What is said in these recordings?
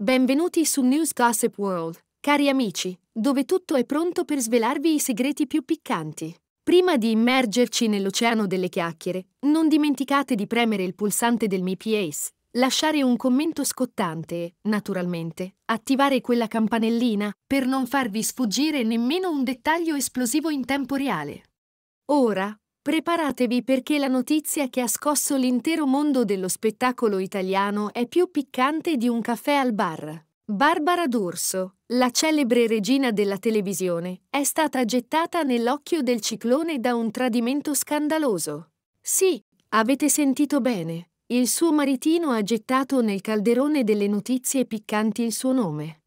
Benvenuti su News Gossip World, cari amici, dove tutto è pronto per svelarvi i segreti più piccanti. Prima di immergerci nell'oceano delle chiacchiere, non dimenticate di premere il pulsante del Mi Piace, lasciare un commento scottante e, naturalmente, attivare quella campanellina per non farvi sfuggire nemmeno un dettaglio esplosivo in tempo reale. Ora, Preparatevi perché la notizia che ha scosso l'intero mondo dello spettacolo italiano è più piccante di un caffè al bar. Barbara D'Urso, la celebre regina della televisione, è stata gettata nell'occhio del ciclone da un tradimento scandaloso. Sì, avete sentito bene. Il suo maritino ha gettato nel calderone delle notizie piccanti il suo nome.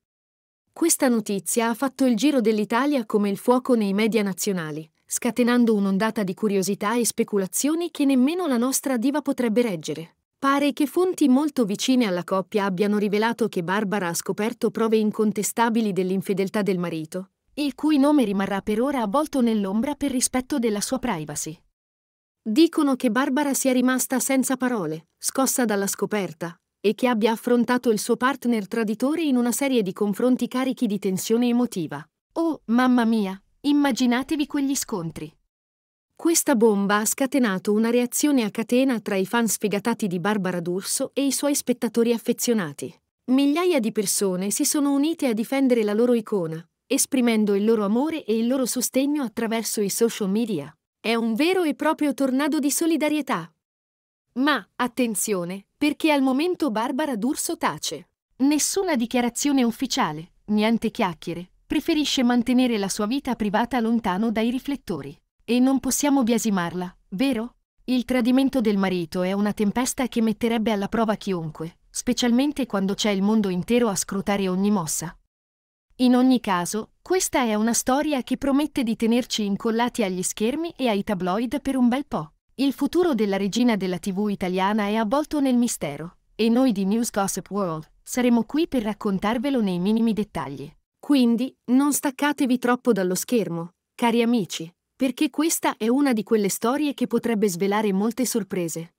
Questa notizia ha fatto il giro dell'Italia come il fuoco nei media nazionali scatenando un'ondata di curiosità e speculazioni che nemmeno la nostra diva potrebbe reggere. Pare che fonti molto vicine alla coppia abbiano rivelato che Barbara ha scoperto prove incontestabili dell'infedeltà del marito, il cui nome rimarrà per ora avvolto nell'ombra per rispetto della sua privacy. Dicono che Barbara sia rimasta senza parole, scossa dalla scoperta, e che abbia affrontato il suo partner traditore in una serie di confronti carichi di tensione emotiva. Oh, mamma mia, Immaginatevi quegli scontri. Questa bomba ha scatenato una reazione a catena tra i fan sfegatati di Barbara D'Urso e i suoi spettatori affezionati. Migliaia di persone si sono unite a difendere la loro icona, esprimendo il loro amore e il loro sostegno attraverso i social media. È un vero e proprio tornado di solidarietà. Ma, attenzione, perché al momento Barbara D'Urso tace. Nessuna dichiarazione ufficiale, niente chiacchiere, preferisce mantenere la sua vita privata lontano dai riflettori. E non possiamo biasimarla, vero? Il tradimento del marito è una tempesta che metterebbe alla prova chiunque, specialmente quando c'è il mondo intero a scrutare ogni mossa. In ogni caso, questa è una storia che promette di tenerci incollati agli schermi e ai tabloid per un bel po'. Il futuro della regina della TV italiana è avvolto nel mistero, e noi di News Gossip World saremo qui per raccontarvelo nei minimi dettagli. Quindi non staccatevi troppo dallo schermo, cari amici, perché questa è una di quelle storie che potrebbe svelare molte sorprese.